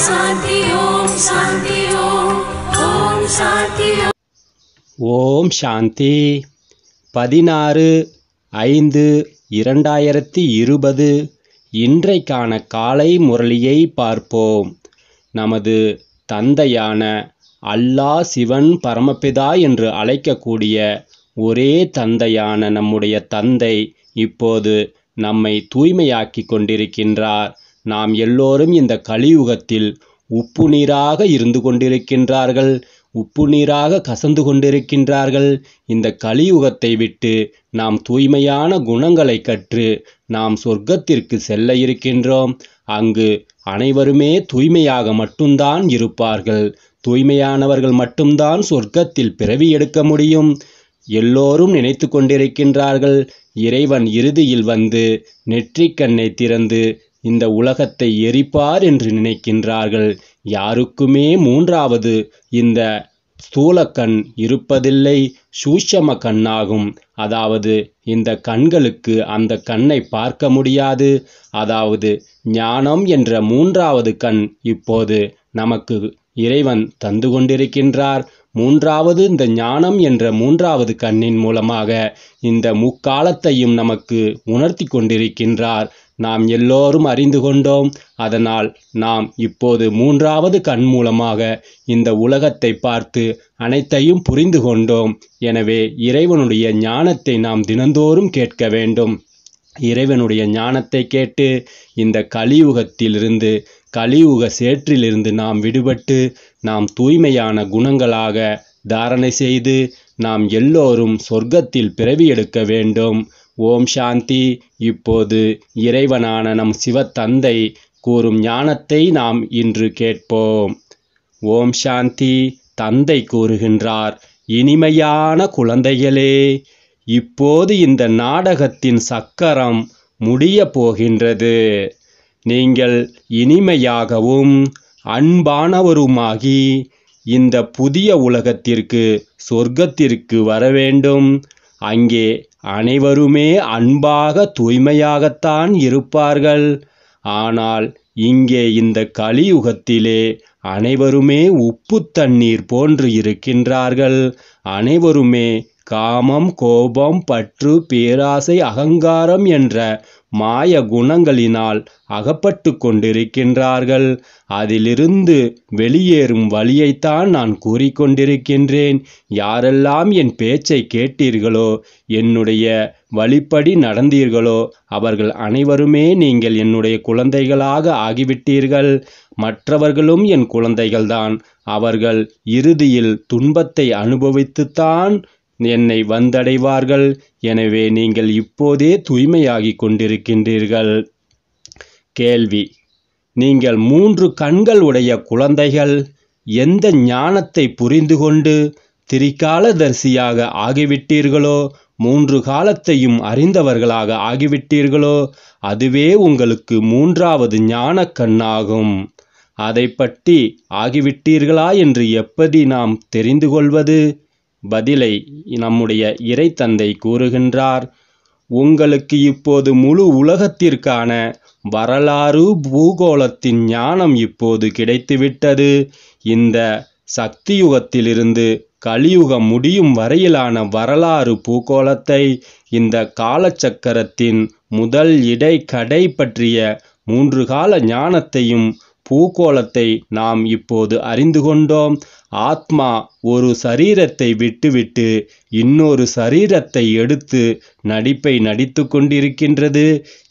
ஓம் சாந்தி ஓம் சாந்தி பதினாறு ஐந்து இரண்டாயிரத்தி இருபது இன்றைக்கான காலை முரளியை பார்ப்போம் நமது தந்தையான அல்லா சிவன் பரமபிதா என்று அழைக்கக்கூடிய ஒரே தந்தையான நம்முடைய தந்தை இப்போது நம்மை தூய்மையாக்கி கொண்டிருக்கின்றார் நாம் எல்லோரும் இந்த கலியுகத்தில் உப்பு நீராக இருந்து கொண்டிருக்கின்றார்கள் உப்பு நீராக கசந்து கொண்டிருக்கின்றார்கள் இந்த கலியுகத்தை விட்டு நாம் தூய்மையான குணங்களை கற்று நாம் சொர்க்கத்திற்கு செல்ல இருக்கின்றோம் அங்கு அனைவருமே தூய்மையாக மட்டும்தான் இருப்பார்கள் தூய்மையானவர்கள் மட்டும்தான் சொர்க்கத்தில் பிறவி எடுக்க முடியும் எல்லோரும் நினைத்து கொண்டிருக்கின்றார்கள் இறைவன் இறுதியில் வந்து நெற்றிக்கண்ணை திறந்து இந்த உலகத்தை எரிப்பார் என்று நினைக்கின்றார்கள் யாருக்குமே மூன்றாவது இந்த ஸ்தூல கண் இருப்பதில்லை சூஷம கண்ணாகும் அதாவது இந்த கண்களுக்கு அந்த கண்ணை பார்க்க முடியாது அதாவது ஞானம் என்ற மூன்றாவது கண் இப்போது நமக்கு இறைவன் தந்து கொண்டிருக்கின்றார் மூன்றாவது இந்த ஞானம் என்ற மூன்றாவது கண்ணின் மூலமாக இந்த முக்காலத்தையும் நமக்கு உணர்த்தி கொண்டிருக்கின்றார் நாம் எல்லோரும் அறிந்து கொண்டோம் அதனால் நாம் இப்போது மூன்றாவது கண் மூலமாக இந்த உலகத்தை பார்த்து அனைத்தையும் புரிந்து கொண்டோம் எனவே இறைவனுடைய ஞானத்தை நாம் தினந்தோறும் கேட்க வேண்டும் இறைவனுடைய ஞானத்தை கேட்டு இந்த கலியுகத்திலிருந்து கலியுக சேற்றிலிருந்து நாம் விடுபட்டு நாம் தூய்மையான குணங்களாக தாரணை செய்து நாம் எல்லோரும் சொர்க்கத்தில் பிறவி எடுக்க வேண்டும் ஓம் சாந்தி இப்போது இறைவனான நம் சிவத்தந்தை கூறும் ஞானத்தை நாம் இன்று கேட்போம் ஓம் சாந்தி தந்தை கூறுகின்றார் இனிமையான குழந்தைகளே இப்போது இந்த நாடகத்தின் சக்கரம் முடிய போகின்றது நீங்கள் இனிமையாகவும் அன்பானவருமாகி இந்த புதிய உலகத்திற்கு சொர்க்கத்திற்கு வர வேண்டும் அங்கே அனைவருமே அன்பாக தூய்மையாகத்தான் இருப்பார்கள் ஆனால் இங்கே இந்த கலியுகத்திலே அனைவருமே உப்பு தண்ணீர் போன்று இருக்கின்றார்கள் அனைவருமே காமம் கோபம் பற்று பேராசை அகங்காரம் என்ற மாய குணங்களினால் அகப்பட்டு கொண்டிருக்கின்றார்கள் அதிலிருந்து வெளியேறும் வழியைத்தான் நான் கூறிக்கொண்டிருக்கின்றேன் யாரெல்லாம் என் பேச்சை கேட்டீர்களோ என்னுடைய வழிப்படி நடந்தீர்களோ அவர்கள் அனைவருமே நீங்கள் என்னுடைய குழந்தைகளாக ஆகிவிட்டீர்கள் மற்றவர்களும் என் குழந்தைகள்தான் அவர்கள் இறுதியில் துன்பத்தை அனுபவித்துத்தான் என்னை வந்தடைவார்கள் எனவே நீங்கள் இப்போதே தூய்மையாகி கொண்டிருக்கின்றீர்கள் கேள்வி நீங்கள் மூன்று கண்கள் உடைய குழந்தைகள் எந்த ஞானத்தை புரிந்து கொண்டு திரிகாலதரிசியாக ஆகிவிட்டீர்களோ மூன்று காலத்தையும் அறிந்தவர்களாக ஆகிவிட்டீர்களோ அதுவே உங்களுக்கு மூன்றாவது ஞான கண்ணாகும் அதை பற்றி ஆகிவிட்டீர்களா என்று எப்படி நாம் தெரிந்து கொள்வது பதிலை நம்முடைய இறைத்தந்தை கூறுகின்றார் உங்களுக்கு இப்போது முழு உலகத்திற்கான வரலாறு பூகோளத்தின் ஞானம் இப்போது கிடைத்துவிட்டது இந்த சக்தியுகத்திலிருந்து கலியுகம் முடியும் வரையிலான வரலாறு பூகோளத்தை இந்த காலச்சக்கரத்தின் முதல் இடை கடை பற்றிய மூன்று கால ஞானத்தையும் பூகோளத்தை நாம் இப்போது அறிந்து கொண்டோம் ஆத்மா ஒரு சரீரத்தை விட்டுவிட்டு இன்னொரு சரீரத்தை எடுத்து நடிப்பை நடித்து கொண்டிருக்கின்றது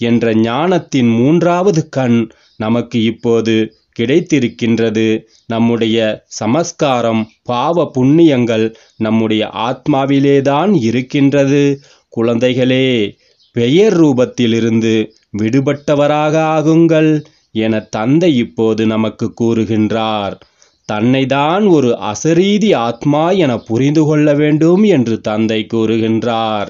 என்ற ஞானத்தின் மூன்றாவது கண் நமக்கு இப்போது கிடைத்திருக்கின்றது நம்முடைய சமஸ்காரம் பாவ புண்ணியங்கள் நம்முடைய ஆத்மாவிலேதான் இருக்கின்றது குழந்தைகளே பெயர் ரூபத்திலிருந்து விடுபட்டவராக ஆகுங்கள் என தந்தை இப்போது நமக்கு கூறுகின்றார் தன்னைதான் ஒரு அசரீதி ஆத்மா என புரிந்து கொள்ள வேண்டும் என்று தந்தை கூறுகின்றார்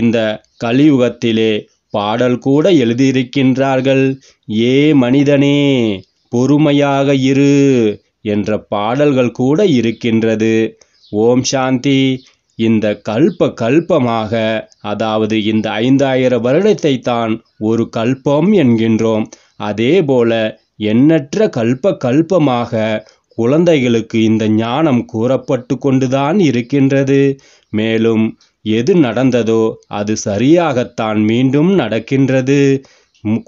இந்த கலியுகத்திலே பாடல் கூட எழுதியிருக்கின்றார்கள் ஏ மனிதனே பொறுமையாக இரு என்ற பாடல்கள் கூட இருக்கின்றது ஓம் சாந்தி இந்த கல்ப கல்பமாக அதாவது இந்த ஐந்தாயிரம் வருடத்தை தான் ஒரு கல்பம் என்கின்றோம் அதே போல எண்ணற்ற கல்ப கல்பமாக குழந்தைகளுக்கு இந்த ஞானம் கூறப்பட்டு கொண்டுதான் இருக்கின்றது மேலும் எது நடந்ததோ அது சரியாகத்தான் மீண்டும் நடக்கின்றது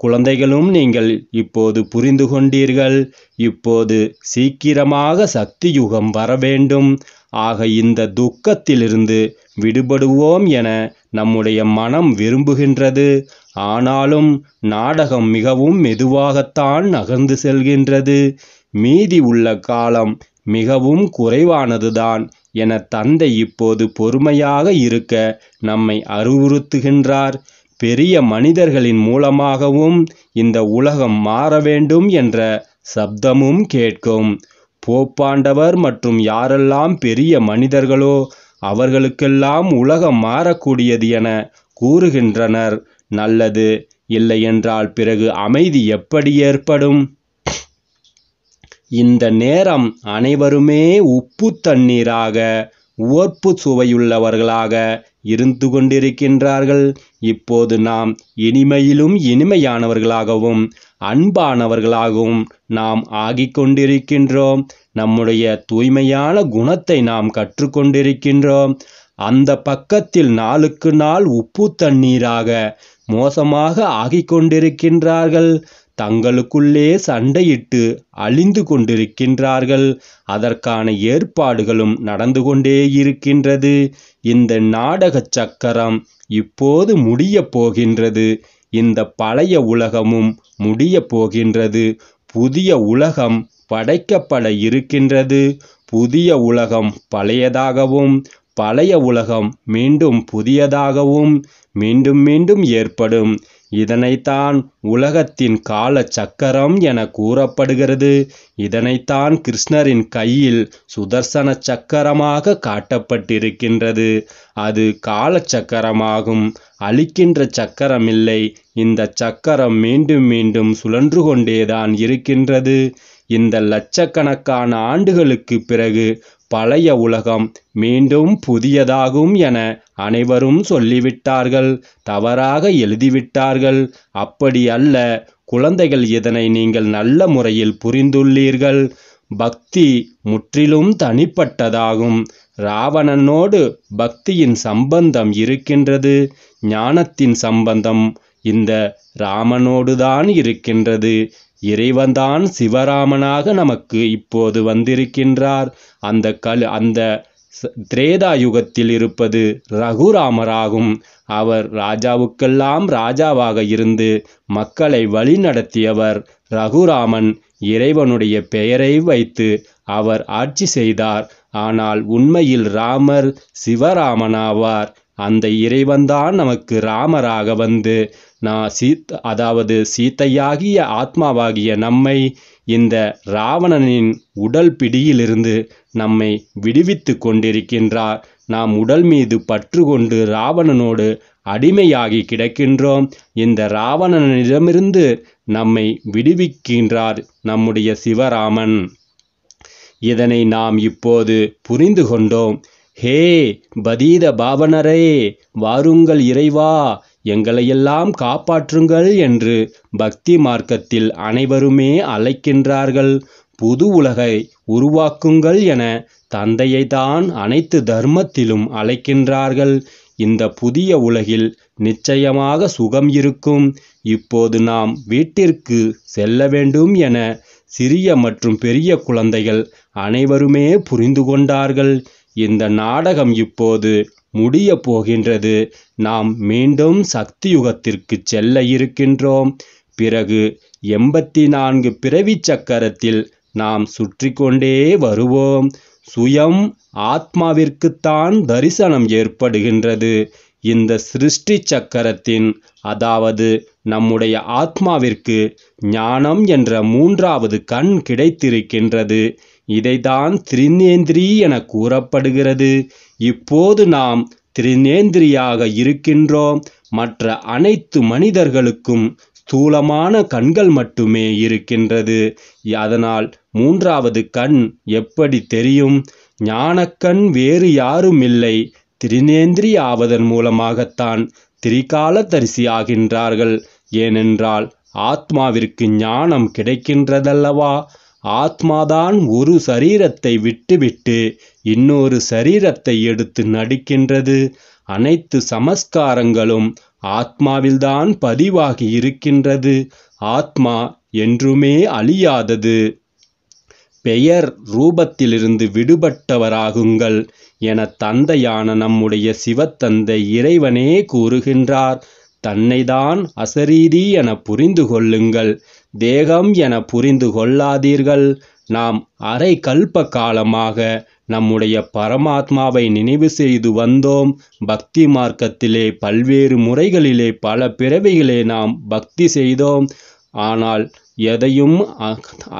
குழந்தைகளும் நீங்கள் இப்போது புரிந்து கொண்டீர்கள் இப்போது சீக்கிரமாக சக்தி யுகம் வர வேண்டும் ஆக இந்த துக்கத்திலிருந்து விடுபடுவோம் என நம்முடைய மனம் விரும்புகின்றது ஆனாலும் நாடகம் மிகவும் மெதுவாகத்தான் நகர்ந்து செல்கின்றது மீதி உள்ள காலம் மிகவும் குறைவானதுதான் என தந்தை இப்போது பொறுமையாக இருக்க நம்மை அறிவுறுத்துகின்றார் பெரிய மனிதர்களின் மூலமாகவும் இந்த உலகம் மாற வேண்டும் என்ற சப்தமும் கேட்கும் போப்பாண்டவர் மற்றும் யாரெல்லாம் பெரிய மனிதர்களோ அவர்களுக்கெல்லாம் உலகம் மாறக்கூடியது என கூறுகின்றனர் நல்லது இல்லையென்றால் பிறகு அமைதி எப்படி ஏற்படும் இந்த நேரம் அனைவருமே உப்பு தண்ணீராக உவர்ப்பு சுவையுள்ளவர்களாக இருந்து கொண்டிருக்கின்றார்கள் இப்போது நாம் இனிமையிலும் இனிமையானவர்களாகவும் அன்பானவர்களாகவும் நாம் ஆகிக்கொண்டிருக்கின்றோம் நம்முடைய தூய்மையான குணத்தை நாம் கற்றுக்கொண்டிருக்கின்றோம் அந்த பக்கத்தில் நாளுக்கு நாள் உப்பு தண்ணீராக மோசமாக ஆகிக்கொண்டிருக்கின்றார்கள் தங்களுக்குள்ளே சண்டையிட்டு அழிந்து கொண்டிருக்கின்றார்கள் அதற்கான ஏற்பாடுகளும் நடந்து கொண்டே இருக்கின்றது இந்த நாடக சக்கரம் இப்போது முடிய போகின்றது இந்த பழைய உலகமும் முடிய போகின்றது புதிய உலகம் படைக்கப்பட இருக்கின்றது புதிய உலகம் பழையதாகவும் பழைய உலகம் மீண்டும் புதியதாகவும் மீண்டும் மீண்டும் ஏற்படும் இதனைத்தான் உலகத்தின் கால சக்கரம் என கூறப்படுகிறது இதனைத்தான் கிருஷ்ணரின் கையில் சுதர்சன சக்கரமாக காட்டப்பட்டிருக்கின்றது அது கால சக்கரமாகும் அழிக்கின்ற சக்கரமில்லை இந்த சக்கரம் மீண்டும் மீண்டும் சுழன்று கொண்டேதான் இருக்கின்றது இந்த லட்சக்கணக்கான ஆண்டுகளுக்கு பிறகு பழைய உலகம் மீண்டும் புதியதாகும் என அனைவரும் சொல்லிவிட்டார்கள் தவறாக எழுதிவிட்டார்கள் அப்படி அல்ல குழந்தைகள் இதனை நீங்கள் நல்ல முறையில் புரிந்துள்ளீர்கள் பக்தி முற்றிலும் தனிப்பட்டதாகும் ராவணனோடு பக்தியின் சம்பந்தம் இருக்கின்றது ஞானத்தின் சம்பந்தம் இந்த ராமனோடுதான் இருக்கின்றது இறைவன்தான் சிவராமனாக நமக்கு இப்போது வந்திருக்கின்றார் அந்த கல் அந்த திரேதா யுகத்தில் இருப்பது ரகுராமராகும் அவர் ராஜாவுக்கெல்லாம் ராஜாவாக இருந்து மக்களை வழிநடத்தியவர் ரகுராமன் இறைவனுடைய பெயரை வைத்து அவர் ஆட்சி செய்தார் ஆனால் உண்மையில் ராமர் சிவராமனாவார் அந்த இறைவன்தான் நமக்கு ராமராக வந்து நான் சீத் அதாவது சீத்தையாகிய ஆத்மாவாகிய நம்மை இந்த ராவணனின் உடல் பிடியிலிருந்து நம்மை விடுவித்து கொண்டிருக்கின்றார் நாம் உடல் மீது பற்று கொண்டு ராவணனோடு அடிமையாகி கிடக்கின்றோம் இந்த ராவணனிடமிருந்து நம்மை விடுவிக்கின்றார் நம்முடைய சிவராமன் இதனை நாம் இப்போது புரிந்து கொண்டோம் ஹே பதீத பாவனரே வாருங்கள் இறைவா எங்களையெல்லாம் காப்பாற்றுங்கள் என்று பக்தி மார்க்கத்தில் அனைவருமே அழைக்கின்றார்கள் புது உலகை உருவாக்குங்கள் என தந்தையை தான் அனைத்து தர்மத்திலும் அழைக்கின்றார்கள் இந்த புதிய உலகில் நிச்சயமாக சுகம் இருக்கும் இப்போது நாம் வீட்டிற்கு செல்ல வேண்டும் என சிறிய மற்றும் பெரிய குழந்தைகள் அனைவருமே புரிந்து கொண்டார்கள் இந்த நாடகம் இப்போது முடிய போகின்றது நாம் மீண்டும் சக்தி யுகத்திற்கு செல்ல இருக்கின்றோம் பிறகு எண்பத்தி நான்கு பிறவி சக்கரத்தில் நாம் சுற்றி கொண்டே வருவோம் சுயம் ஆத்மாவிற்குத்தான் தரிசனம் ஏற்படுகின்றது இந்த சிருஷ்டி சக்கரத்தின் அதாவது நம்முடைய ஆத்மாவிற்கு ஞானம் என்ற மூன்றாவது கண் கிடைத்திருக்கின்றது இதைதான் திரிநேந்திரி என கூறப்படுகிறது இப்போது நாம் திரிநேந்திரியாக இருக்கின்றோம் மற்ற அனைத்து மனிதர்களுக்கும் ஸ்தூலமான கண்கள் மட்டுமே இருக்கின்றது அதனால் மூன்றாவது கண் எப்படி தெரியும் ஞானக்கண் வேறு யாரும் இல்லை திருநேந்திரி ஆவதன் மூலமாகத்தான் திரிகால தரிசியாகின்றார்கள் ஏனென்றால் ஆத்மாவிற்கு ஞானம் கிடைக்கின்றதல்லவா ஆத்மாதான் ஒரு சரீரத்தை விட்டுவிட்டு இன்னொரு சரீரத்தை எடுத்து நடிக்கின்றது அனைத்து சமஸ்காரங்களும் ஆத்மாவில்தான் பதிவாகி இருக்கின்றது ஆத்மா என்றுமே அழியாதது பெயர் ரூபத்திலிருந்து விடுபட்டவராகுங்கள் என தந்தையான நம்முடைய சிவத்தந்தை இறைவனே கூறுகின்றார் தன்னைதான் அசரீதி என புரிந்து கொள்ளுங்கள் தேகம் என புரிந்து கொள்ளாதீர்கள் நாம் அரை கல்ப காலமாக நம்முடைய பரமாத்மாவை நினைவு செய்து வந்தோம் பக்தி மார்க்கத்திலே பல்வேறு முறைகளிலே பல பிறவிகளே நாம் பக்தி செய்தோம் ஆனால் எதையும்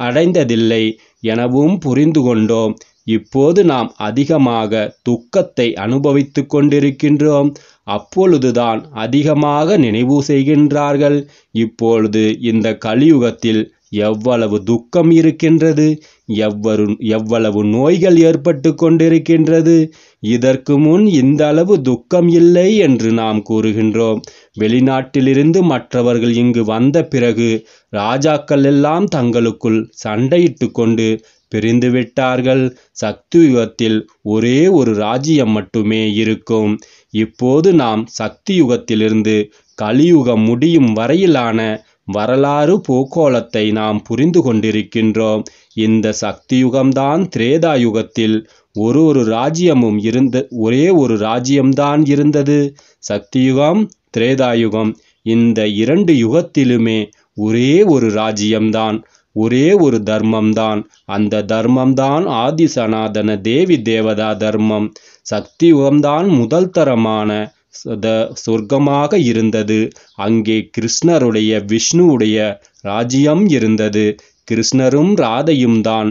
அடைந்ததில்லை எனவும் புரிந்து கொண்டோம் இப்போது நாம் அதிகமாக துக்கத்தை அனுபவித்து கொண்டிருக்கின்றோம் அப்பொழுதுதான் அதிகமாக நினைவு செய்கின்றார்கள் இப்பொழுது இந்த கலியுகத்தில் எவ்வளவு துக்கம் இருக்கின்றது எவ்வரு எவ்வளவு நோய்கள் ஏற்பட்டு கொண்டிருக்கின்றது இதற்கு முன் இந்த அளவு துக்கம் இல்லை என்று நாம் கூறுகின்றோம் வெளிநாட்டிலிருந்து மற்றவர்கள் இங்கு வந்த பிறகு ராஜாக்கள் எல்லாம் தங்களுக்குள் சண்டையிட்டு கொண்டு பிரிந்து விட்டார்கள் சக்தி யுகத்தில் ஒரே ஒரு ராஜ்யம் மட்டுமே இருக்கும் இப்போது நாம் சக்தி யுகத்திலிருந்து கலியுகம் முடியும் வரையிலான வரலாறு போக்கோளத்தை நாம் புரிந்து கொண்டிருக்கின்றோம் இந்த சக்தி யுகம்தான் திரேதா யுகத்தில் ஒரு ஒரு ராஜ்யமும் இருந்த ஒரே ஒரு ராஜ்யம்தான் இருந்தது சக்தியுகம் திரேதாயுகம் இந்த இரண்டு யுகத்திலுமே ஒரே ஒரு ராஜ்யம்தான் ஒரே ஒரு தர்மம்தான் அந்த தர்மம்தான் ஆதி சனாதன தேவி தேவதா தர்மம் சக்தியுகம்தான் முதல் தரமான சொர்க்கமாக இருந்தது அங்கே கிருஷ்ணருடைய விஷ்ணுவுடைய ராஜ்யம் இருந்தது கிருஷ்ணரும் ராதையும் தான்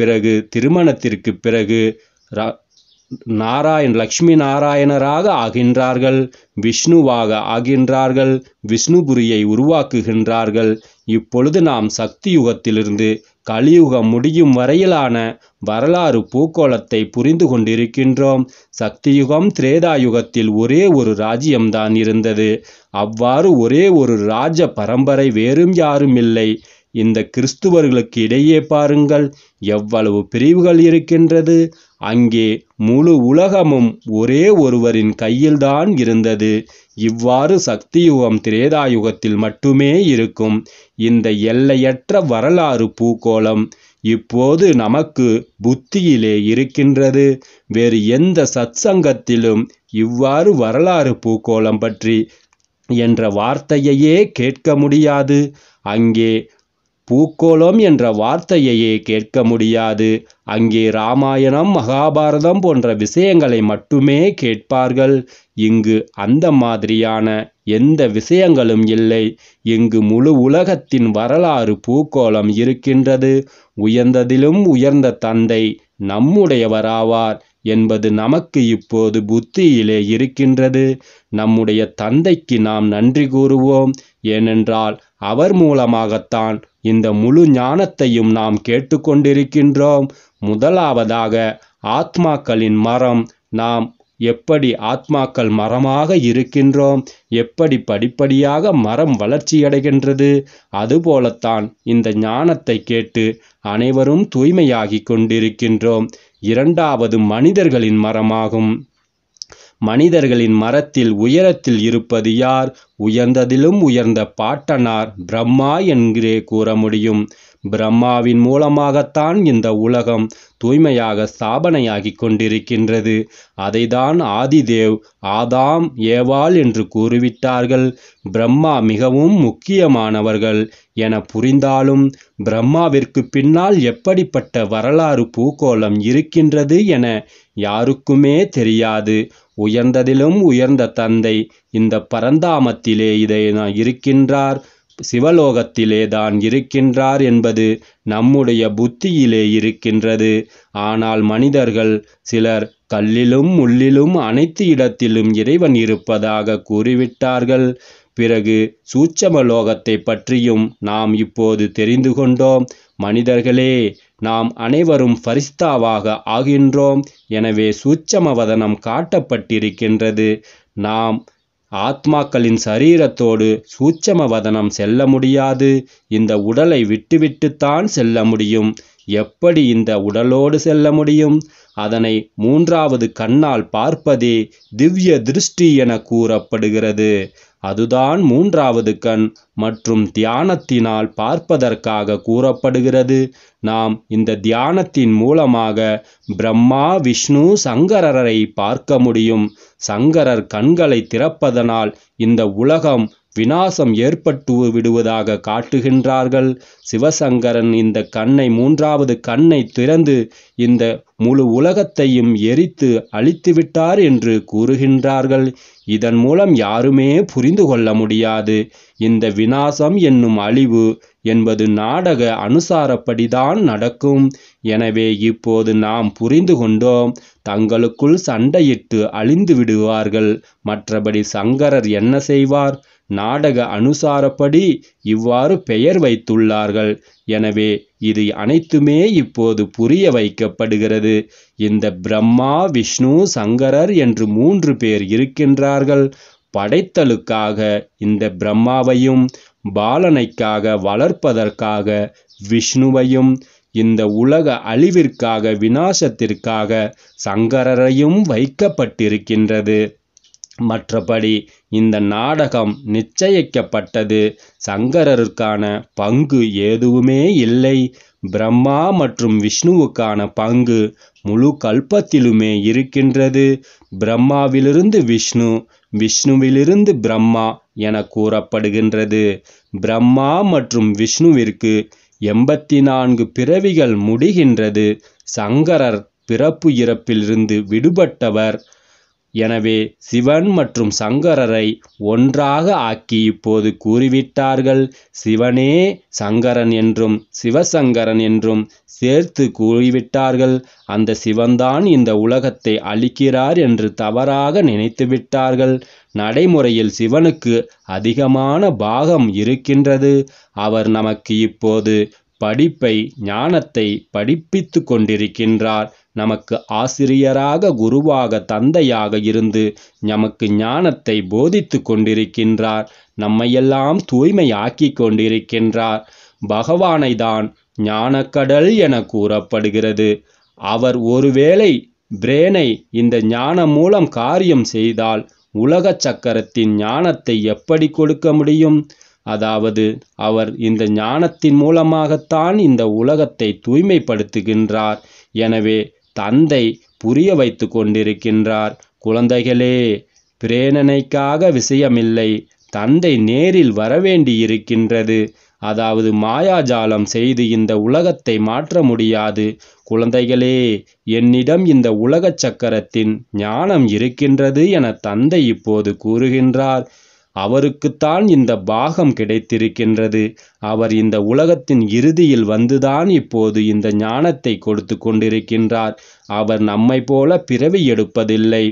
பிறகு திருமணத்திற்கு பிறகு நாராயண் லக்ஷ்மி நாராயணராக ஆகின்றார்கள் விஷ்ணுவாக ஆகின்றார்கள் விஷ்ணுபுரியை உருவாக்குகின்றார்கள் இப்பொழுது நாம் சக்தி யுகத்திலிருந்து கலியுகம் முடியும் வரையிலான வரலாறு பூக்கோளத்தை புரிந்து கொண்டிருக்கின்றோம் சக்தியுகம் திரேதா யுகத்தில் ஒரே ஒரு ராஜ்யம்தான் இருந்தது அவ்வாறு ஒரே ஒரு ராஜ பரம்பரை வேறும் யாரும் இல்லை இந்த கிறிஸ்துவர்களுக்கு இடையே பாருங்கள் எவ்வளவு பிரிவுகள் இருக்கின்றது அங்கே முழு உலகமும் ஒரே ஒருவரின் கையில்தான் இருந்தது இவ்வாறு சக்தியுகம் திரேதாயுகத்தில் மட்டுமே இருக்கும் இந்த எல்லையற்ற வரலாறு பூகோளம் இப்போது நமக்கு புத்தியிலே இருக்கின்றது வேறு எந்த சத்சங்கத்திலும் இவ்வாறு வரலாறு பூகோளம் பற்றி என்ற வார்த்தையையே கேட்க முடியாது அங்கே பூக்கோளம் என்ற வார்த்தையையே கேட்க முடியாது அங்கே ராமாயணம் மகாபாரதம் போன்ற விஷயங்களை மட்டுமே கேட்பார்கள் இங்கு அந்த மாதிரியான எந்த விஷயங்களும் இல்லை இங்கு முழு உலகத்தின் வரலாறு பூக்கோளம் இருக்கின்றது உயர்ந்ததிலும் உயர்ந்த தந்தை நம்முடையவராவார் என்பது நமக்கு இப்போது புத்தியிலே இருக்கின்றது நம்முடைய தந்தைக்கு நாம் நன்றி கூறுவோம் ஏனென்றால் அவர் மூலமாகத்தான் இந்த முழு ஞானத்தையும் நாம் கேட்டுக்கொண்டிருக்கின்றோம் முதலாவதாக ஆத்மாக்களின் மரம் நாம் எப்படி ஆத்மாக்கள் மரமாக இருக்கின்றோம் எப்படி படிப்படியாக மரம் வளர்ச்சியடைகின்றது அதுபோலத்தான் இந்த ஞானத்தை கேட்டு அனைவரும் தூய்மையாகி கொண்டிருக்கின்றோம் இரண்டாவது மனிதர்களின் மரமாகும் மனிதர்களின் மரத்தில் உயரத்தில் இருப்பது யார் உயர்ந்ததிலும் உயர்ந்த பாட்டனார் பிரம்மா என்கிறே கூற முடியும் பிரம்மாவின் மூலமாகத்தான் இந்த உலகம் தூய்மையாக ஸ்தாபனையாகி கொண்டிருக்கின்றது அதைதான் ஆதிதேவ் ஆதாம் ஏவாள் என்று கூறிவிட்டார்கள் பிரம்மா மிகவும் முக்கியமானவர்கள் என புரிந்தாலும் பிரம்மாவிற்கு பின்னால் எப்படிப்பட்ட வரலாறு பூகோளம் இருக்கின்றது என யாருக்குமே தெரியாது உயர்ந்ததிலும் உயர்ந்த தந்தை இந்த பரந்தாமத்திலே இதை நான் இருக்கின்றார் சிவலோகத்திலே தான் இருக்கின்றார் என்பது நம்முடைய புத்தியிலே இருக்கின்றது ஆனால் மனிதர்கள் சிலர் கல்லிலும் முள்ளிலும் அனைத்து இடத்திலும் இறைவன் இருப்பதாக கூறிவிட்டார்கள் பிறகு சூட்சம லோகத்தை பற்றியும் நாம் இப்போது தெரிந்து கொண்டோம் மனிதர்களே நாம் அனைவரும் பரிஸ்தாவாக ஆகின்றோம் எனவே சூட்சம வதனம் காட்டப்பட்டிருக்கின்றது நாம் ஆத்மாக்களின் சரீரத்தோடு சூட்சம வதனம் செல்ல முடியாது இந்த உடலை விட்டுவிட்டுத்தான் செல்ல முடியும் எப்படி இந்த உடலோடு செல்ல முடியும் அதனை மூன்றாவது கண்ணால் பார்ப்பதே திவ்ய திருஷ்டி என கூறப்படுகிறது அதுதான் மூன்றாவது கண் மற்றும் தியானத்தினால் பார்ப்பதற்காக கூறப்படுகிறது நாம் இந்த தியானத்தின் மூலமாக பிரம்மா விஷ்ணு சங்கரரை பார்க்க முடியும் சங்கரர் கண்களை திறப்பதனால் இந்த உலகம் விநாசம் ஏற்பட்டு விடுவதாக காட்டுகின்றார்கள் சிவசங்கரன் இந்த கண்ணை மூன்றாவது கண்ணை திறந்து இந்த முழு உலகத்தையும் எரித்து அழித்துவிட்டார் என்று கூறுகின்றார்கள் இதன் மூலம் யாருமே புரிந்து கொள்ள முடியாது இந்த விநாசம் என்னும் அழிவு என்பது நாடக அனுசாரப்படிதான் நடக்கும் எனவே இப்போது நாம் புரிந்து கொண்டோம் தங்களுக்குள் சண்டையிட்டு அழிந்து விடுவார்கள் மற்றபடி சங்கரர் என்ன செய்வார் நாடக அனுசாரப்படி இவ்வாறு பெயர் வைத்துள்ளார்கள் எனவே இது அனைத்துமே இப்போது புரிய வைக்கப்படுகிறது இந்த பிரம்மா விஷ்ணு சங்கரர் என்று மூன்று பேர் இருக்கின்றார்கள் படைத்தலுக்காக இந்த பிரம்மாவையும் பாலனைக்காக வளர்ப்பதற்காக விஷ்ணுவையும் இந்த உலக அழிவிற்காக விநாசத்திற்காக சங்கரரையும் வைக்கப்பட்டிருக்கின்றது மற்றபடி இந்த நாடகம் நிச்சயிக்கப்பட்டது சங்கரருக்கான பங்கு ஏதுவுமே இல்லை பிரம்மா மற்றும் விஷ்ணுவுக்கான பங்கு முழு கல்பத்திலுமே இருக்கின்றது பிரம்மாவிலிருந்து விஷ்ணு விஷ்ணுவிலிருந்து பிரம்மா என கூறப்படுகின்றது பிரம்மா மற்றும் விஷ்ணுவிற்கு எண்பத்தி நான்கு பிறவிகள் முடிகின்றது சங்கரர் பிறப்பு இறப்பிலிருந்து விடுபட்டவர் எனவே சிவன் மற்றும் சங்கரரை ஒன்றாக ஆக்கி இப்போது கூறிவிட்டார்கள் சிவனே சங்கரன் என்றும் சிவசங்கரன் என்றும் சேர்த்து கூறிவிட்டார்கள் அந்த சிவன்தான் இந்த உலகத்தை அழிக்கிறார் என்று தவறாக நினைத்துவிட்டார்கள் நடைமுறையில் சிவனுக்கு அதிகமான பாகம் இருக்கின்றது அவர் நமக்கு இப்போது படிப்பை ஞானத்தை படிப்பித்து கொண்டிருக்கின்றார் நமக்கு ஆசிரியராக குருவாக தந்தையாக இருந்து நமக்கு ஞானத்தை போதித்து கொண்டிருக்கின்றார் நம்மையெல்லாம் தூய்மையாக்கி கொண்டிருக்கின்றார் பகவானை தான் ஞானக்கடல் என கூறப்படுகிறது அவர் ஒருவேளை பிரேனை இந்த ஞானம் மூலம் காரியம் செய்தால் உலக சக்கரத்தின் ஞானத்தை எப்படி கொடுக்க முடியும் அதாவது அவர் இந்த ஞானத்தின் மூலமாகத்தான் இந்த உலகத்தை தூய்மைப்படுத்துகின்றார் எனவே தந்தை புரிய வைத்து கொண்டிருக்கின்றார் குழந்தைகளே பிரேரணைக்காக விஷயமில்லை தந்தை நேரில் வரவேண்டியிருக்கின்றது அதாவது மாயாஜாலம் செய்து இந்த உலகத்தை மாற்ற முடியாது குழந்தைகளே என்னிடம் இந்த உலக சக்கரத்தின் ஞானம் இருக்கின்றது என தந்தை இப்போது கூறுகின்றார் அவருக்குத்தான் இந்த பாகம் கிடைத்திருக்கின்றது அவர் இந்த உலகத்தின் இறுதியில் வந்துதான் இப்போது இந்த ஞானத்தை கொடுத்து கொண்டிருக்கின்றார் அவர் நம்மை போல பிறவி எடுப்பதில்லை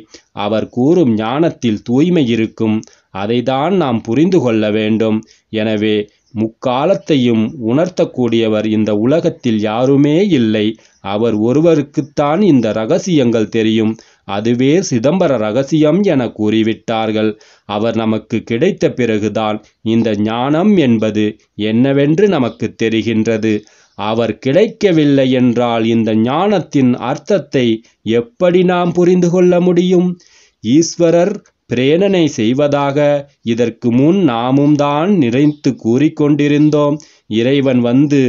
அவர் கூறும் ஞானத்தில் தூய்மை இருக்கும் அதைதான் நாம் புரிந்து கொள்ள வேண்டும் எனவே முக்காலத்தையும் உணர்த்தக்கூடியவர் இந்த உலகத்தில் யாருமே இல்லை அவர் ஒருவருக்குத்தான் இந்த ரகசியங்கள் தெரியும் அதுவே சிதம்பர ரகசியம் என கூறிவிட்டார்கள் அவர் நமக்கு கிடைத்த பிறகுதான் இந்த ஞானம் என்பது என்னவென்று நமக்கு தெரிகின்றது அவர் கிடைக்கவில்லை என்றால் இந்த ஞானத்தின் அர்த்தத்தை எப்படி நாம் புரிந்து கொள்ள முடியும் ஈஸ்வரர் பிரேரணை செய்வதாக இதற்கு முன் நாமும் தான் நிறைத்து கூறிக்கொண்டிருந்தோம் இறைவன் வந்து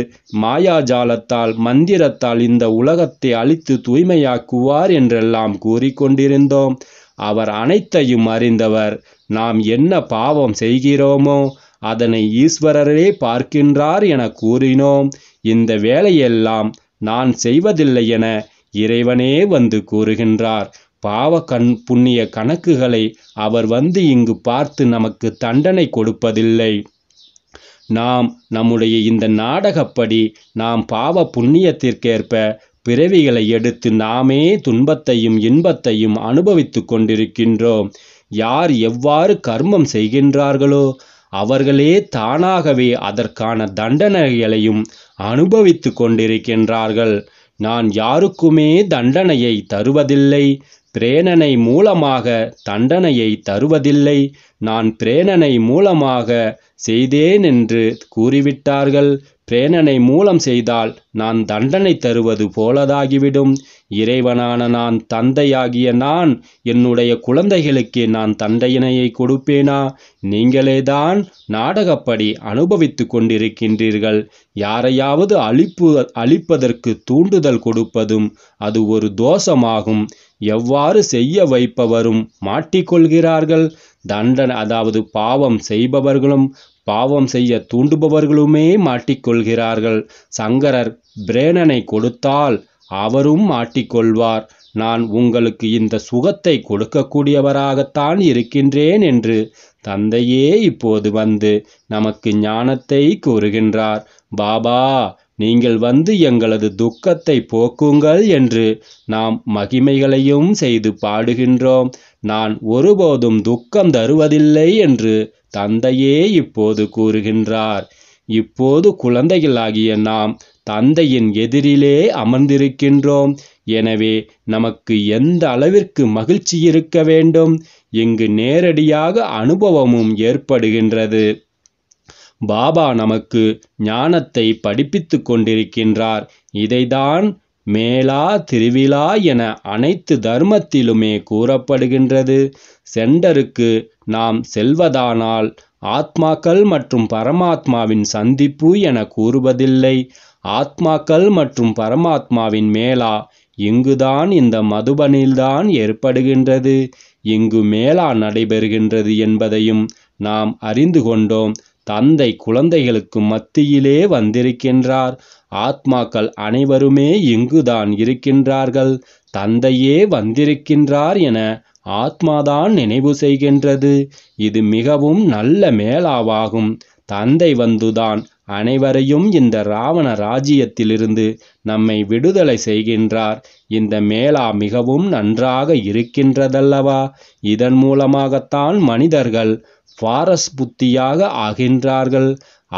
மாயாஜாலத்தால் மந்திரத்தால் இந்த உலகத்தை அழித்து தூய்மையாக்குவார் என்றெல்லாம் கூறிக்கொண்டிருந்தோம் அவர் அனைத்தையும் அறிந்தவர் நாம் என்ன பாவம் செய்கிறோமோ அதனை ஈஸ்வரரே பார்க்கின்றார் என கூறினோம் இந்த வேலையெல்லாம் நான் செய்வதில்லை என இறைவனே வந்து கூறுகின்றார் பாவ கண் புண்ணிய கணக்குகளை அவர் வந்து இங்கு பார்த்து நமக்கு தண்டனை கொடுப்பதில்லை நாம் நம்முடைய இந்த நாடகப்படி நாம் பாவ புண்ணியத்திற்கேற்ப பிறவிகளை எடுத்து நாமே துன்பத்தையும் இன்பத்தையும் அனுபவித்து கொண்டிருக்கின்றோம் யார் எவ்வாறு கர்மம் செய்கின்றார்களோ அவர்களே தானாகவே அதற்கான தண்டனைகளையும் அனுபவித்து கொண்டிருக்கின்றார்கள் நான் யாருக்குமே தண்டனையை தருவதில்லை பிரேரணை மூலமாக தண்டனையை தருவதில்லை நான் பிரேரணை மூலமாக செய்தேன் என்று கூறிவிட்டார்கள் பிரேரணை மூலம் செய்தால் நான் தண்டனை தருவது போலதாகிவிடும் இறைவனான நான் தந்தையாகிய நான் என்னுடைய குழந்தைகளுக்கு நான் தண்டனையை கொடுப்பேனா நீங்களேதான் நாடகப்படி அனுபவித்து கொண்டிருக்கின்றீர்கள் யாரையாவது அழிப்பு அழிப்பதற்கு தூண்டுதல் கொடுப்பதும் அது ஒரு தோஷமாகும் எவ்வாறு செய்ய வைப்பவரும் மாட்டிக்கொள்கிறார்கள் தண்டனை அதாவது பாவம் செய்பவர்களும் பாவம் செய்ய தூண்டுபவர்களுமே மாட்டிக்கொள்கிறார்கள் சங்கரர் பிரேணனை கொடுத்தால் அவரும் மாட்டிக்கொள்வார் நான் உங்களுக்கு இந்த சுகத்தை கொடுக்கக்கூடியவராகத்தான் இருக்கின்றேன் என்று தந்தையே இப்போது வந்து நமக்கு ஞானத்தை கூறுகின்றார் பாபா நீங்கள் வந்து எங்களது துக்கத்தை போக்குங்கள் என்று நாம் மகிமைகளையும் செய்து பாடுகின்றோம் நான் ஒருபோதும் துக்கம் தருவதில்லை என்று தந்தையே இப்போது கூறுகின்றார் இப்போது குழந்தைகளாகிய நாம் தந்தையின் எதிரிலே அமர்ந்திருக்கின்றோம் எனவே நமக்கு எந்த அளவிற்கு மகிழ்ச்சி இருக்க வேண்டும் இங்கு நேரடியாக அனுபவமும் ஏற்படுகின்றது பாபா நமக்கு ஞானத்தை படிப்பித்து கொண்டிருக்கின்றார் இதைதான் மேலா திருவிழா என அனைத்து தர்மத்திலுமே கூறப்படுகின்றது சென்டருக்கு நாம் செல்வதானால் ஆத்மாக்கள் மற்றும் பரமாத்மாவின் சந்திப்பு என கூறுவதில்லை ஆத்மாக்கள் மற்றும் பரமாத்மாவின் மேலா இங்குதான் இந்த மதுபனில்தான் ஏற்படுகின்றது இங்கு மேலா நடைபெறுகின்றது என்பதையும் நாம் அறிந்து கொண்டோம் தந்தை குழந்தைகளுக்கு மத்தியிலே வந்திருக்கின்றார் ஆத்மாக்கள் அனைவருமே இங்குதான் இருக்கின்றார்கள் தந்தையே வந்திருக்கின்றார் என ஆத்மாதான் நினைவு செய்கின்றது இது மிகவும் நல்ல மேலாவாகும் தந்தை வந்துதான் அனைவரையும் இந்த ராவண ராஜ்யத்திலிருந்து நம்மை விடுதலை செய்கின்றார் இந்த மேலா மிகவும் நன்றாக இருக்கின்றதல்லவா இதன் மூலமாகத்தான் மனிதர்கள் பாரஸ் புத்தியாக ஆகின்றார்கள்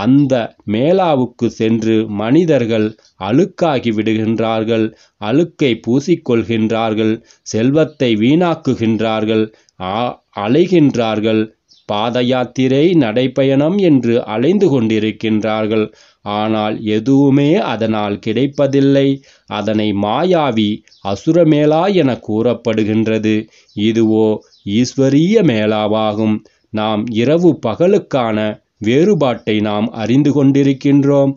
அந்த மேலாவுக்கு சென்று மனிதர்கள் அழுக்காகி விடுகின்றார்கள் அழுக்கை பூசிக்கொள்கின்றார்கள் செல்வத்தை வீணாக்குகின்றார்கள் அலைகின்றார்கள் பாத யாத்திரை நடைப்பயணம் என்று அலைந்து கொண்டிருக்கின்றார்கள் ஆனால் எதுவுமே அதனால் கிடைப்பதில்லை அதனை மாயாவி அசுரமேளா என கூறப்படுகின்றது இதுவோ ஈஸ்வரிய மேளாவாகும் நாம் இரவு பகலுக்கான வேறுபாட்டை நாம் அறிந்து கொண்டிருக்கின்றோம்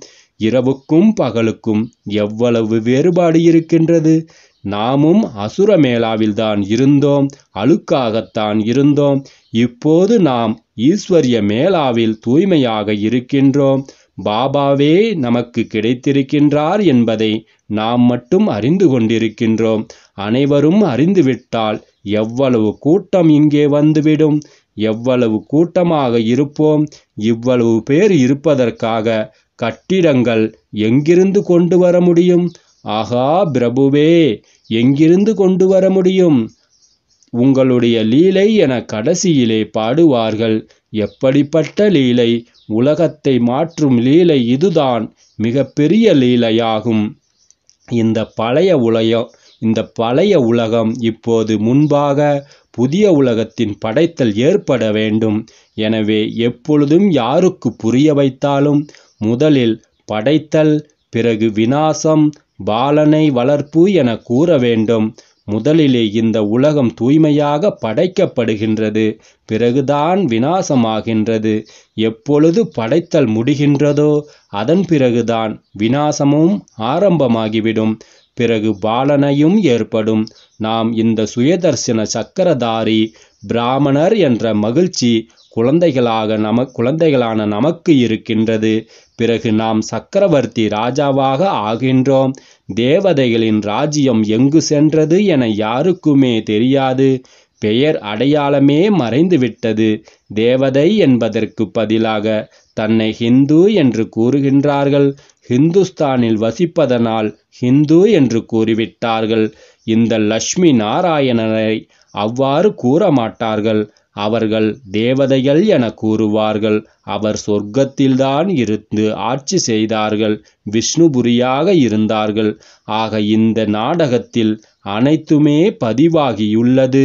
இரவுக்கும் பகலுக்கும் எவ்வளவு வேறுபாடு இருக்கின்றது நாமும் அசுர மேளாவில்தான் இருந்தோம் அழுக்காகத்தான் இருந்தோம் இப்போது நாம் ஈஸ்வரிய மேளாவில் தூய்மையாக இருக்கின்றோம் பாபாவே நமக்கு கிடைத்திருக்கின்றார் என்பதை நாம் மட்டும் அறிந்து கொண்டிருக்கின்றோம் அனைவரும் அறிந்துவிட்டால் எவ்வளவு கூட்டம் இங்கே வந்துவிடும் எவ்வளவு கூட்டமாக இருப்போம் இவ்வளவு பேர் இருப்பதற்காக கட்டிடங்கள் எங்கிருந்து கொண்டு வர முடியும் ஆகா பிரபுவே எங்கிருந்து கொண்டு வர முடியும் உங்களுடைய லீலை என கடைசியிலே பாடுவார்கள் எப்படிப்பட்ட லீலை உலகத்தை மாற்றும் லீலை இதுதான் மிகப்பெரிய லீலையாகும் இந்த பழைய உலகம் இந்த பழைய உலகம் இப்போது முன்பாக புதிய உலகத்தின் படைத்தல் ஏற்பட வேண்டும் எனவே எப்பொழுதும் யாருக்கு புரிய வைத்தாலும் முதலில் படைத்தல் பிறகு விநாசம் பாலனை வளர்ப்பு என கூற வேண்டும் முதலிலே இந்த உலகம் தூய்மையாக படைக்கப்படுகின்றது பிறகுதான் வினாசமாகின்றது எப்பொழுது படைத்தல் முடிகின்றதோ அதன் பிறகுதான் வினாசமும் ஆரம்பமாகிவிடும் பிறகு பாலனையும் ஏற்படும் நாம் இந்த சுயதர்சன சக்கரதாரி பிராமணர் என்ற மகிழ்ச்சி குழந்தைகளாக நம குழந்தைகளான நமக்கு இருக்கின்றது பிறகு நாம் சக்கரவர்த்தி ராஜாவாக ஆகின்றோம் தேவதைகளின் ராஜ்யம் எங்கு சென்றது என யாருக்குமே தெரியாது பெயர் அடையாளமே மறைந்துவிட்டது தேவதை என்பதற்கு பதிலாக தன்னை ஹிந்து என்று கூறுகின்றார்கள் ஹிந்துஸ்தானில் வசிப்பதனால் ஹிந்து என்று கூறிவிட்டார்கள் இந்த லக்ஷ்மி நாராயணனை அவ்வாறு கூற மாட்டார்கள் அவர்கள் தேவதைகள் என கூறுவார்கள் அவர் சொர்க்கத்தில்தான் இருந்து ஆட்சி செய்தார்கள் விஷ்ணுபுரியாக இருந்தார்கள் ஆக இந்த நாடகத்தில் அனைத்துமே பதிவாகியுள்ளது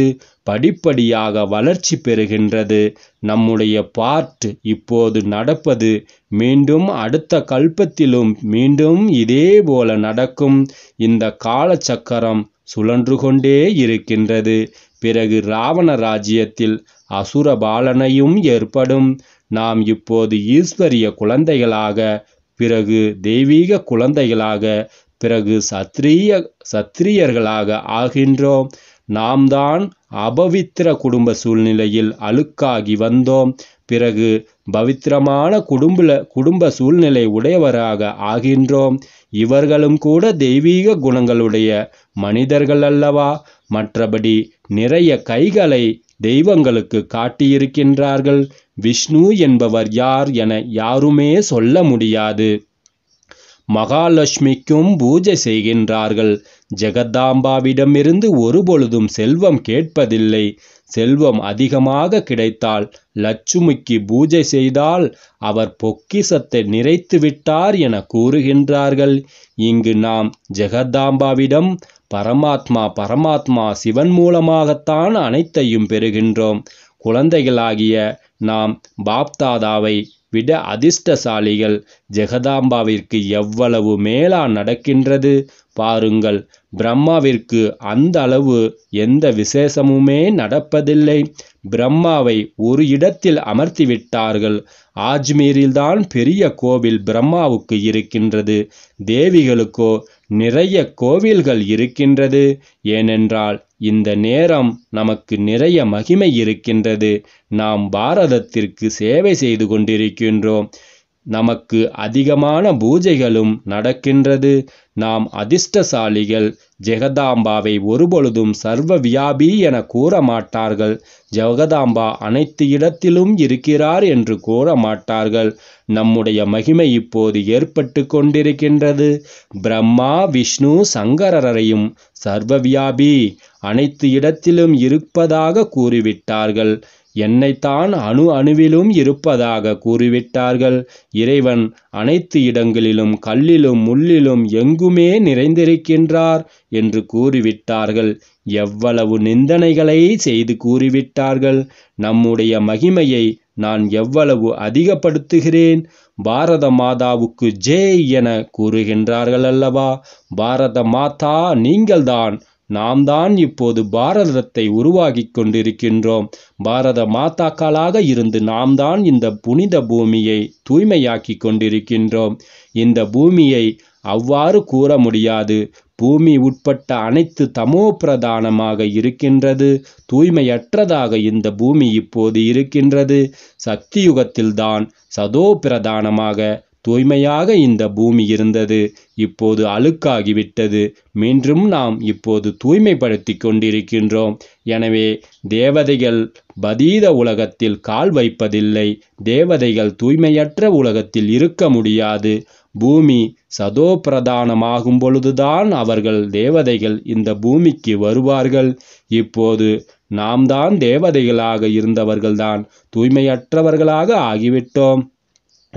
படிப்படியாக வளர்ச்சி பெறுகின்றது நம்முடைய பாட்டு இப்போது நடப்பது மீண்டும் அடுத்த கல்பத்திலும் மீண்டும் இதே போல நடக்கும் இந்த காலச்சக்கரம் சுழன்று கொண்டே இருக்கின்றது பிறகு ராவண ராஜ்யத்தில் அசுரபாலனையும் ஏற்படும் நாம் இப்போது ஈஸ்வரிய குழந்தைகளாக பிறகு தெய்வீக குழந்தைகளாக பிறகு சத்திரிய சத்திரியர்களாக ஆகின்றோம் நாம் தான் அபவித்திர குடும்ப சூழ்நிலையில் அழுக்காகி வந்தோம் பிறகு பவித்திரமான குடும்ப குடும்ப சூழ்நிலை உடையவராக ஆகின்றோம் இவர்களும் கூட தெய்வீக குணங்களுடைய மனிதர்கள் அல்லவா மற்றபடி நிறைய கைகளை தெய்வங்களுக்கு காட்டியிருக்கின்றார்கள் விஷ்ணு என்பவர் யார் என யாருமே சொல்ல முடியாது மகாலட்சுமிக்கும் பூஜை செய்கின்றார்கள் ஜெகதாம்பாவிடமிருந்து ஒருபொழுதும் செல்வம் கேட்பதில்லை செல்வம் அதிகமாக கிடைத்தால் லட்சுமிக்கு பூஜை செய்தால் அவர் பொக்கிசத்தை நிறைத்து விட்டார் என கூறுகின்றார்கள் இங்கு நாம் ஜெகதாம்பாவிடம் பரமாத்மா பரமாத்மா சிவன் மூலமாகத்தான் அனைத்தையும் பெறுகின்றோம் குழந்தைகளாகிய நாம் பாப்தாதாவை விட அதிர்ஷ்டசாலிகள் ஜெகதாம்பாவிற்கு எவ்வளவு மேலா நடக்கின்றது பாருங்கள் பிரம்மாவிற்கு அந்த அளவு எந்த விசேஷமுமே நடப்பதில்லை பிரம்மாவை ஒரு இடத்தில் அமர்த்தி விட்டார்கள் ஆஜ்மீரில்தான் பெரிய கோவில் பிரம்மாவுக்கு இருக்கின்றது தேவிகளுக்கோ நிறைய கோவில்கள் இருக்கின்றது ஏனென்றால் இந்த நேரம் நமக்கு நிறைய மகிமை இருக்கின்றது நாம் பாரதத்திற்கு சேவை செய்து கொண்டிருக்கின்றோம் நமக்கு அதிகமான பூஜைகளும் நடக்கின்றது நாம் அதிர்ஷ்டசாலிகள் ஜெகதாம்பாவை ஒருபொழுதும் சர்வ வியாபி என கூற மாட்டார்கள் ஜெகதாம்பா அனைத்து இடத்திலும் இருக்கிறார் என்று கூற மாட்டார்கள் நம்முடைய மகிமை இப்போது ஏற்பட்டு கொண்டிருக்கின்றது பிரம்மா விஷ்ணு சங்கரரையும் சர்வவியாபி அனைத்து இடத்திலும் இருப்பதாக கூறிவிட்டார்கள் என்னைத்தான் அணு அணுவிலும் இருப்பதாக கூறிவிட்டார்கள் இறைவன் அனைத்து இடங்களிலும் கல்லிலும் முள்ளிலும் எங்குமே நிறைந்திருக்கின்றார் என்று கூறிவிட்டார்கள் எவ்வளவு நிந்தனைகளை செய்து கூறிவிட்டார்கள் நம்முடைய மகிமையை நான் எவ்வளவு அதிகப்படுத்துகிறேன் பாரத மாதாவுக்கு ஜே என கூறுகின்றார்கள் அல்லவா பாரத மாதா நீங்கள்தான் நாம் தான் இப்போது பாரதத்தை உருவாகி கொண்டிருக்கின்றோம் பாரத மாதாக்களாக இருந்து நாம் தான் இந்த புனித பூமியை தூய்மையாக்கி கொண்டிருக்கின்றோம் இந்த பூமியை அவ்வாறு கூற முடியாது பூமி உட்பட்ட அனைத்து தமோ பிரதானமாக இருக்கின்றது தூய்மையற்றதாக இந்த பூமி இப்போது இருக்கின்றது சக்தி யுகத்தில்தான் சதோ பிரதானமாக தூய்மையாக இந்த பூமி இருந்தது இப்போது அழுக்காகிவிட்டது மீண்டும் நாம் இப்போது தூய்மைப்படுத்தி கொண்டிருக்கின்றோம் எனவே தேவதைகள் பதீத உலகத்தில் கால் வைப்பதில்லை தேவதைகள் தூய்மையற்ற உலகத்தில் இருக்க முடியாது பூமி சதோபிரதானமாகும் பொழுதுதான் அவர்கள் தேவதைகள் இந்த பூமிக்கு வருவார்கள் இப்போது நாம் தான் தேவதைகளாக இருந்தவர்கள்தான் தூய்மையற்றவர்களாக ஆகிவிட்டோம்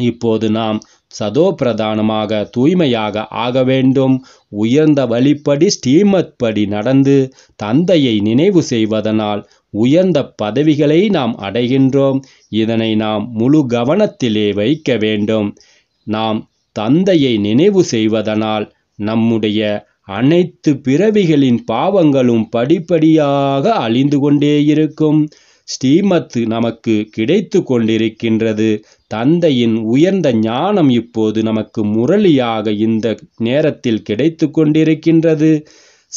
இப்போது நாம் சதோபிரதானமாக தூய்மையாக ஆக வேண்டும் உயர்ந்த வழிப்படி ஸ்ரீமத் படி நடந்து தந்தையை நினைவு செய்வதனால் உயர்ந்த பதவிகளை நாம் அடைகின்றோம் இதனை நாம் முழு கவனத்திலே வைக்க வேண்டும் நாம் தந்தையை நினைவு செய்வதனால் நம்முடைய அனைத்து பிறவிகளின் பாவங்களும் படிப்படியாக அழிந்து கொண்டே இருக்கும் ஸ்ரீமத்து நமக்கு கிடைத்து கொண்டிருக்கின்றது தந்தையின் உயர்ந்த ஞானம் இப்போது நமக்கு முரளியாக இந்த நேரத்தில் கிடைத்து கொண்டிருக்கின்றது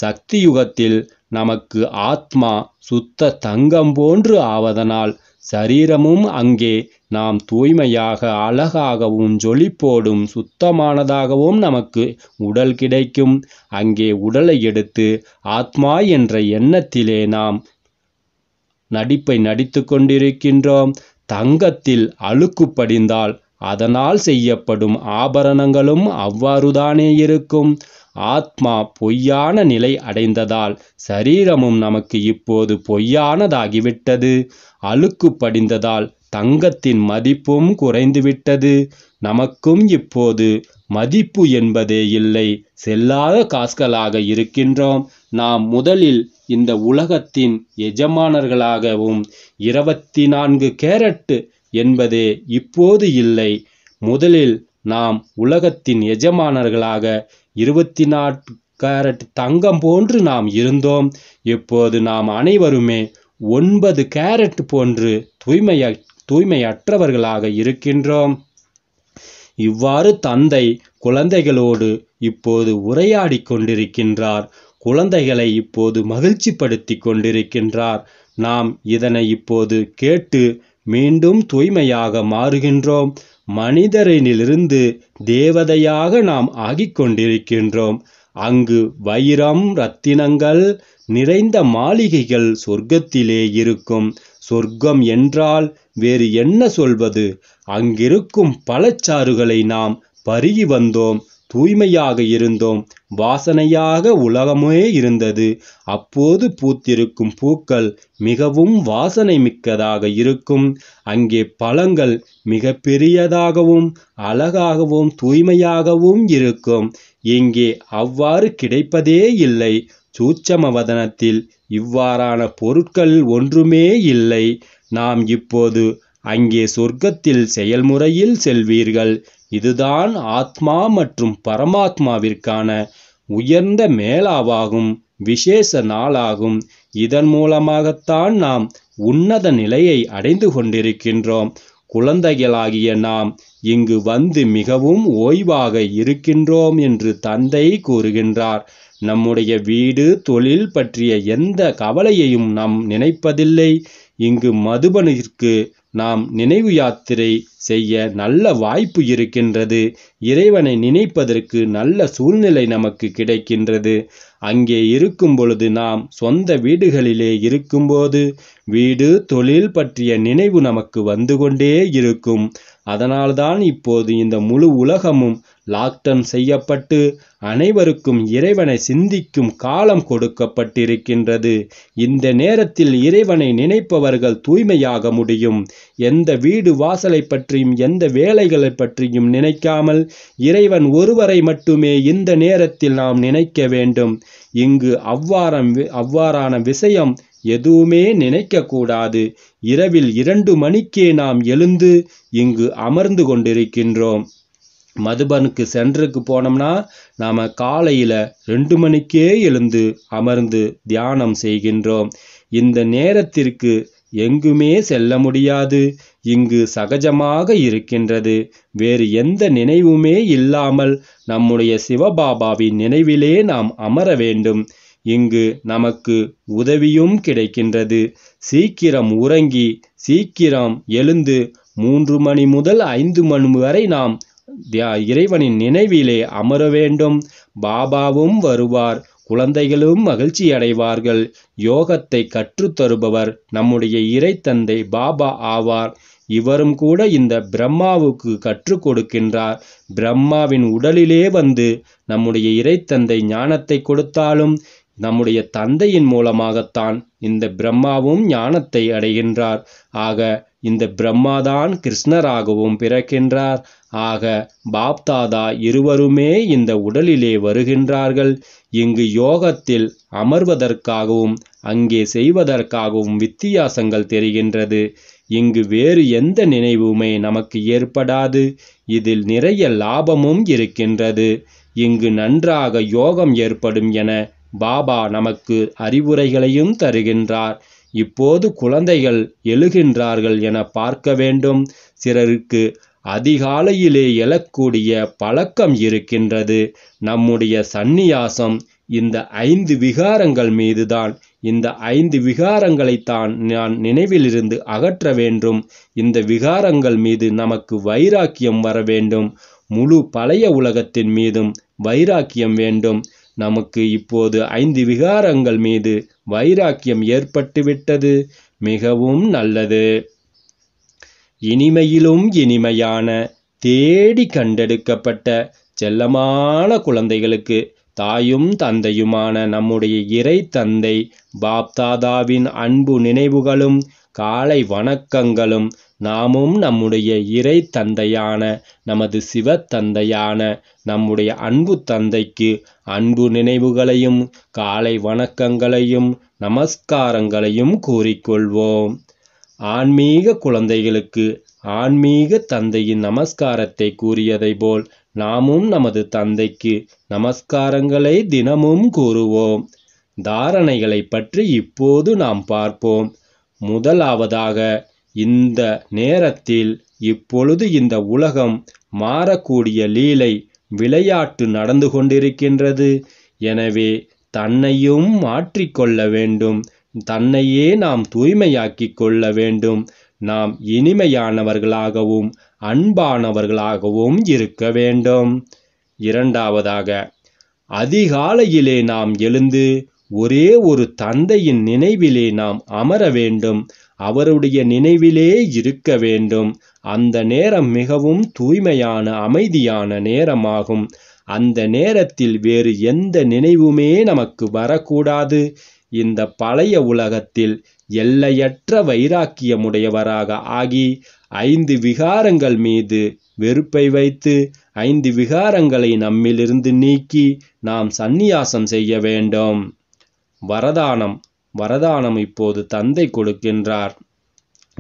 சக்தி யுகத்தில் நமக்கு ஆத்மா சுத்த தங்கம் போன்று ஆவதனால் சரீரமும் அங்கே நாம் தூய்மையாக அழகாகவும் ஜொலிப்போடும் சுத்தமானதாகவும் நமக்கு உடல் கிடைக்கும் அங்கே உடலை எடுத்து ஆத்மா என்ற எண்ணத்திலே நாம் நடிப்பை நடித்து கொண்டிருக்கின்றோம் தங்கத்தில் அழுக்கு படிந்தால் அதனால் செய்யப்படும் ஆபரணங்களும் அவ்வாறுதானே இருக்கும் ஆத்மா பொய்யான நிலை அடைந்ததால் சரீரமும் நமக்கு இப்போது பொய்யானதாகிவிட்டது அழுக்கு படிந்ததால் தங்கத்தின் மதிப்பும் குறைந்துவிட்டது நமக்கும் இப்போது மதிப்பு என்பதே இல்லை செல்லாத காசுகளாக இருக்கின்றோம் நாம் முதலில் இந்த உலகத்தின் எஜமானர்களாகவும் இருபத்தி நான்கு கேரட்டு என்பதே இப்போது இல்லை முதலில் நாம் உலகத்தின் எஜமானர்களாக இருபத்தி நான்கு கேரட் தங்கம் போன்று நாம் இருந்தோம் இப்போது நாம் அனைவருமே ஒன்பது கேரட் போன்று தூய்மைய தூய்மையற்றவர்களாக இருக்கின்றோம் இவ்வாறு தந்தை குழந்தைகளோடு இப்போது உரையாடி கொண்டிருக்கின்றார் குழந்தைகளை இப்போது மகிழ்ச்சிப்படுத்தி கொண்டிருக்கின்றார் நாம் இதனை இப்போது கேட்டு மீண்டும் தூய்மையாக மாறுகின்றோம் மனிதரினிலிருந்து தேவதையாக நாம் ஆகிக் கொண்டிருக்கின்றோம் அங்கு வைரம் ரத்தினங்கள் நிறைந்த மாளிகைகள் சொர்க்கத்திலே இருக்கும் சொர்க்கம் என்றால் வேறு என்ன சொல்வது அங்கிருக்கும் பழச்சாறுகளை நாம் பருகி வந்தோம் தூய்மையாக இருந்தோம் வாசனையாக உலகமே இருந்தது அப்போது பூத்திருக்கும் பூக்கள் மிகவும் வாசனை மிக்கதாக இருக்கும் அங்கே பழங்கள் மிக பெரியதாகவும் அழகாகவும் தூய்மையாகவும் இருக்கும் இங்கே அவ்வாறு கிடைப்பதே இல்லை சூட்சமவதனத்தில் இவ்வாறான பொருட்கள் ஒன்றுமே இல்லை நாம் இப்போது அங்கே சொர்க்கத்தில் செயல்முறையில் செல்வீர்கள் இதுதான் ஆத்மா மற்றும் பரமாத்மாவிற்கான உயர்ந்த மேலாவாகும் விசேஷ நாளாகும் இதன் மூலமாகத்தான் நாம் உன்னத நிலையை அடைந்து கொண்டிருக்கின்றோம் குழந்தைகளாகிய நாம் இங்கு வந்து மிகவும் ஓய்வாக இருக்கின்றோம் என்று தந்தை கூறுகின்றார் நம்முடைய வீடு தொழில் பற்றிய எந்த கவலையையும் நாம் நினைப்பதில்லை இங்கு மதுபனிற்கு நாம் நினைவு யாத்திரை செய்ய நல்ல வாய்ப்பு இருக்கின்றது இறைவனை நினைப்பதற்கு நல்ல சூழ்நிலை நமக்கு கிடைக்கின்றது அங்கே இருக்கும் பொழுது நாம் சொந்த வீடுகளிலே இருக்கும்போது வீடு தொழில் பற்றிய நினைவு நமக்கு வந்து கொண்டே இருக்கும் அதனால்தான் இப்போது இந்த முழு உலகமும் லாக்டவுன் செய்யப்பட்டு அனைவருக்கும் இறைவனை சிந்திக்கும் காலம் கொடுக்கப்பட்டிருக்கின்றது இந்த நேரத்தில் இறைவனை நினைப்பவர்கள் தூய்மையாக முடியும் எந்த வீடு வாசலை பற்றியும் எந்த வேலைகளை பற்றியும் நினைக்காமல் இறைவன் ஒருவரை மட்டுமே இந்த நேரத்தில் நாம் நினைக்க வேண்டும் இங்கு அவ்வாறம் அவ்வாறான விஷயம் எதுவுமே நினைக்கக்கூடாது இரவில் இரண்டு மணிக்கே நாம் எழுந்து இங்கு அமர்ந்து கொண்டிருக்கின்றோம் மதுபனுக்கு சென்டருக்கு போனோம்னா நாம் காலையில் ரெண்டு மணிக்கே எழுந்து அமர்ந்து தியானம் செய்கின்றோம் இந்த நேரத்திற்கு எங்குமே செல்ல முடியாது இங்கு சகஜமாக இருக்கின்றது வேறு எந்த நினைவுமே இல்லாமல் நம்முடைய சிவபாபாவின் நினைவிலே நாம் அமர வேண்டும் இங்கு நமக்கு உதவியும் கிடைக்கின்றது சீக்கிரம் உறங்கி சீக்கிரம் எழுந்து மூன்று மணி முதல் ஐந்து மணி வரை நாம் இறைவனின் நினைவிலே அமர வேண்டும் பாபாவும் வருவார் குழந்தைகளும் மகிழ்ச்சி அடைவார்கள் யோகத்தை கற்றுத்தருபவர் நம்முடைய இறைத்தந்தை பாபா ஆவார் இவரும் கூட இந்த பிரம்மாவுக்கு கற்றுக் கொடுக்கின்றார் பிரம்மாவின் உடலிலே வந்து நம்முடைய இறைத்தந்தை ஞானத்தை கொடுத்தாலும் நம்முடைய தந்தையின் மூலமாகத்தான் இந்த பிரம்மாவும் ஞானத்தை அடைகின்றார் ஆக இந்த பிரம்மாதான் கிருஷ்ணராகவும் பிறக்கின்றார் ஆக பாப்தாதா இருவருமே இந்த உடலிலே வருகின்றார்கள் இங்கு யோகத்தில் அமர்வதற்காகவும் அங்கே செய்வதற்காகவும் வித்தியாசங்கள் தெரிகின்றது இங்கு வேறு எந்த நினைவுமே நமக்கு ஏற்படாது இதில் நிறைய லாபமும் இருக்கின்றது இங்கு நன்றாக யோகம் ஏற்படும் என பாபா நமக்கு அறிவுரைகளையும் தருகின்றார் இப்போது குழந்தைகள் எழுகின்றார்கள் என பார்க்க வேண்டும் சிலருக்கு அதிகாலையிலே எழக்கூடிய பழக்கம் இருக்கின்றது நம்முடைய சந்நியாசம் இந்த ஐந்து விகாரங்கள் மீதுதான் இந்த ஐந்து விகாரங்களைத்தான் நான் நினைவிலிருந்து அகற்ற வேண்டும் இந்த விகாரங்கள் மீது நமக்கு வைராக்கியம் வர வேண்டும் முழு பழைய உலகத்தின் மீதும் வைராக்கியம் வேண்டும் நமக்கு இப்போது ஐந்து விகாரங்கள் மீது வைராக்கியம் ஏற்பட்டுவிட்டது மிகவும் நல்லது இனிமையிலும் இனிமையான தேடி கண்டெடுக்கப்பட்ட செல்லமான குழந்தைகளுக்கு தாயும் தந்தையுமான நம்முடைய இறை தந்தை பாப்தாதாவின் அன்பு நினைவுகளும் காலை வணக்கங்களும் நாமும் நம்முடைய இறை தந்தையான நமது சிவ தந்தையான நம்முடைய அன்பு தந்தைக்கு அன்பு நினைவுகளையும் காலை வணக்கங்களையும் நமஸ்காரங்களையும் கூறிக்கொள்வோம் ஆன்மீக குழந்தைகளுக்கு ஆன்மீக தந்தையின் நமஸ்காரத்தை கூறியதை போல் நாமும் நமது தந்தைக்கு நமஸ்காரங்களை தினமும் கூறுவோம் தாரணைகளை பற்றி இப்போது நாம் பார்ப்போம் முதலாவதாக இந்த நேரத்தில் இப்பொழுது இந்த உலகம் மாறக்கூடிய லீலை விளையாட்டு நடந்து கொண்டிருக்கின்றது எனவே தன்னையும் மாற்றிக்கொள்ள வேண்டும் தன்னையே நாம் தூய்மையாக்கிக் கொள்ள வேண்டும் நாம் இனிமையானவர்களாகவும் அன்பானவர்களாகவும் இருக்க வேண்டும் இரண்டாவதாக அதிகாலையிலே நாம் எழுந்து ஒரே ஒரு தந்தையின் நினைவிலே நாம் அமர வேண்டும் அவருடைய நினைவிலே இருக்க வேண்டும் அந்த நேரம் மிகவும் தூய்மையான அமைதியான நேரமாகும் அந்த நேரத்தில் வேறு எந்த நினைவுமே நமக்கு வரக்கூடாது இந்த பழைய உலகத்தில் எல்லையற்ற வைராக்கியமுடையவராக ஆகி ஐந்து விகாரங்கள் மீது வெறுப்பை வைத்து ஐந்து விகாரங்களை நம்மிலிருந்து நீக்கி நாம் சந்நியாசம் செய்ய வேண்டும் வரதானம் வரதானம் இப்போது தந்தை கொடுக்கின்றார்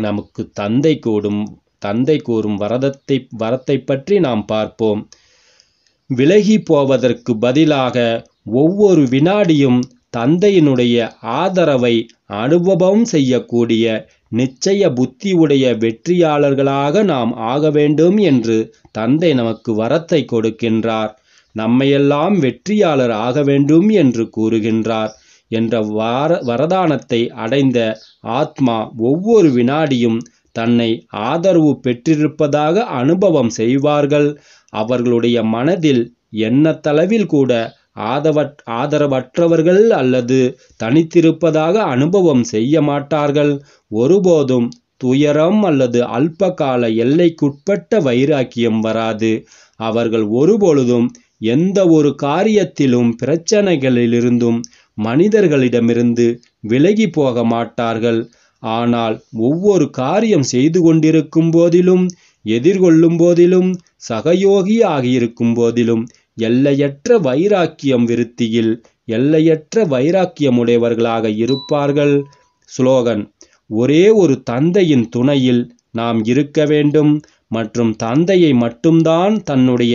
நமக்கு தந்தை கூடும் தந்தை கூறும் வரதத்தை வரத்தை பற்றி நாம் பார்ப்போம் விலகி போவதற்கு பதிலாக ஒவ்வொரு வினாடியும் தந்தையினுடைய ஆதரவை அனுபவம் செய்யக்கூடிய நிச்சய புத்தி உடைய வெற்றியாளர்களாக நாம் ஆக வேண்டும் என்று தந்தை நமக்கு வரத்தை கொடுக்கின்றார் நம்மையெல்லாம் வெற்றியாளர் ஆக வேண்டும் என்று கூறுகின்றார் என்ற வார வரதானத்தை அடைந்த ஆத்மா ஒவ்வொரு வினாடியும் தன்னை ஆதரவு பெற்றிருப்பதாக அனுபவம் செய்வார்கள் அவர்களுடைய மனதில் எண்ணத்தளவில் கூட ஆதவற் ஆதரவற்றவர்கள் அல்லது தனித்திருப்பதாக அனுபவம் செய்ய மாட்டார்கள் ஒருபோதும் துயரம் அல்லது அல்பகால எல்லைக்குட்பட்ட வைராக்கியம் வராது அவர்கள் ஒருபொழுதும் எந்த ஒரு காரியத்திலும் பிரச்சனைகளிலிருந்தும் மனிதர்களிடமிருந்து விலகி போக மாட்டார்கள் ஆனால் ஒவ்வொரு காரியம் செய்து கொண்டிருக்கும் போதிலும் எதிர்கொள்ளும் போதிலும் சகயோகி ஆகியிருக்கும் போதிலும் எல்லையற்ற வைராக்கியம் விருத்தியில் எல்லையற்ற வைராக்கியமுடையவர்களாக இருப்பார்கள் ஸ்லோகன் ஒரே ஒரு தந்தையின் துணையில் நாம் இருக்க வேண்டும் மற்றும் தந்தையை மட்டும்தான் தன்னுடைய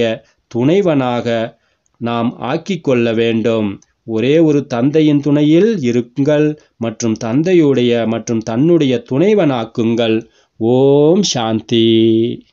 துணைவனாக நாம் ஆக்கிக்கொள்ள வேண்டும் ஒரே ஒரு தந்தையின் துணையில் இருங்கள் மற்றும் தந்தையுடைய மற்றும் தன்னுடைய துணைவனாக்குங்கள் ஓம் சாந்தி